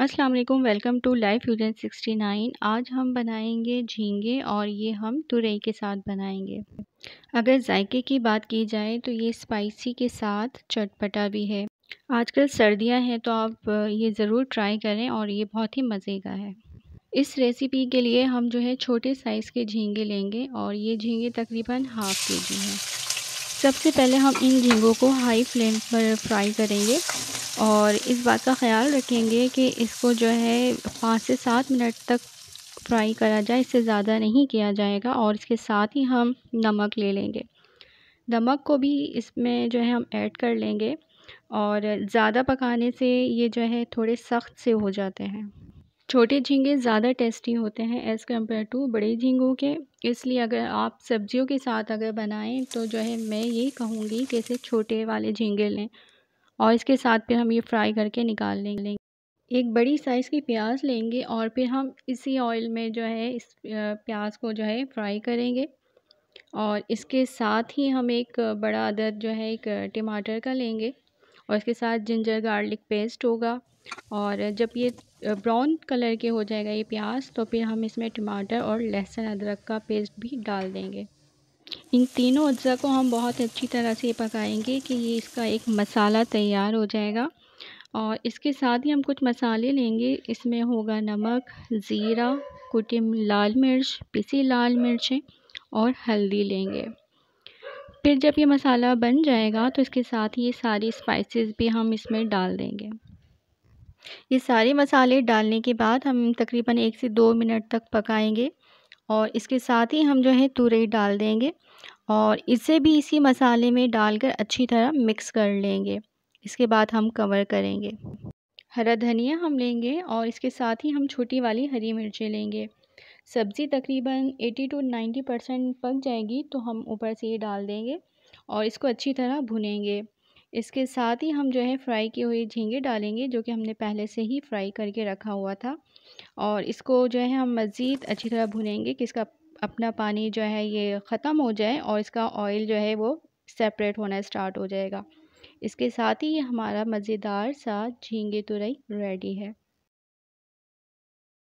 अस्सलाम वालेकुम welcome to life fusion 69 आज हम बनाएंगे झींगे और ये हम तुरई के साथ बनाएंगे अगर जायके की बात की जाए तो ये स्पाइसी के साथ चटपटा भी है आजकल सर्दियां हैं तो आप ये ज़रूर ट्राई करें और ये बहुत ही मज़े का है इस रेसिपी के लिए हम जो है छोटे साइज़ के झींगे लेंगे और ये झींगे तकरीबन हाफ़ के जी हैं सबसे पहले हम इन झींगों को हाई फ्लेम पर फ्राई करेंगे और इस बात का ख्याल रखेंगे कि इसको जो है पाँच से सात मिनट तक फ्राई करा जाए इससे ज़्यादा नहीं किया जाएगा और इसके साथ ही हम नमक ले लेंगे नमक को भी इसमें जो है हम ऐड कर लेंगे और ज़्यादा पकाने से ये जो है थोड़े सख्त से हो जाते हैं छोटे झींगे ज़्यादा टेस्टी होते हैं एज़ कम्पेयर टू बड़े झींगों के इसलिए अगर आप सब्जियों के साथ अगर बनाएं तो जो है मैं यही कहूँगी कि इसे छोटे वाले झींगे लें और इसके साथ फिर हम ये फ्राई करके निकाल लेंगे एक बड़ी साइज़ की प्याज लेंगे और फिर हम इसी ऑयल में जो है इस प्याज को जो है फ्राई करेंगे और इसके साथ ही हम एक बड़ा अदद जो है एक टमाटर का लेंगे और इसके साथ जिंजर गार्लिक पेस्ट होगा और जब ये ब्राउन कलर के हो जाएगा ये प्याज तो फिर हम इसमें टमाटर और लहसुन अदरक का पेस्ट भी डाल देंगे इन तीनों अज्जा को हम बहुत अच्छी तरह से पकाएंगे कि ये इसका एक मसाला तैयार हो जाएगा और इसके साथ ही हम कुछ मसाले लेंगे इसमें होगा नमक ज़ीरा कुटी लाल मिर्च पिसी लाल मिर्चें और हल्दी लेंगे फिर जब ये मसाला बन जाएगा तो इसके साथ ही ये सारी स्पाइसेस भी हम इसमें डाल देंगे ये सारे मसाले डालने के बाद हम तकरीबन एक से दो मिनट तक पकाएंगे और इसके साथ ही हम जो है तुरई डाल देंगे और इसे भी इसी मसाले में डालकर अच्छी तरह मिक्स कर लेंगे इसके बाद हम कवर करेंगे हरा धनिया हम लेंगे और इसके साथ ही हम छोटी वाली हरी मिर्चें लेंगे सब्ज़ी तकरीबन 80 टू 90 परसेंट पक जाएगी तो हम ऊपर से ये डाल देंगे और इसको अच्छी तरह भुनेंगे इसके साथ ही हम जो है फ्राई किए हुए झींगे डालेंगे जो कि हमने पहले से ही फ्राई करके रखा हुआ था और इसको जो है हम मज़ीद अच्छी तरह भुनेंगे कि इसका अपना पानी जो है ये ख़त्म हो जाए और इसका ऑयल जो है वो सेपरेट होना स्टार्ट हो जाएगा इसके साथ ही ये हमारा मज़ेदार सा झींगे तुरई रेडी है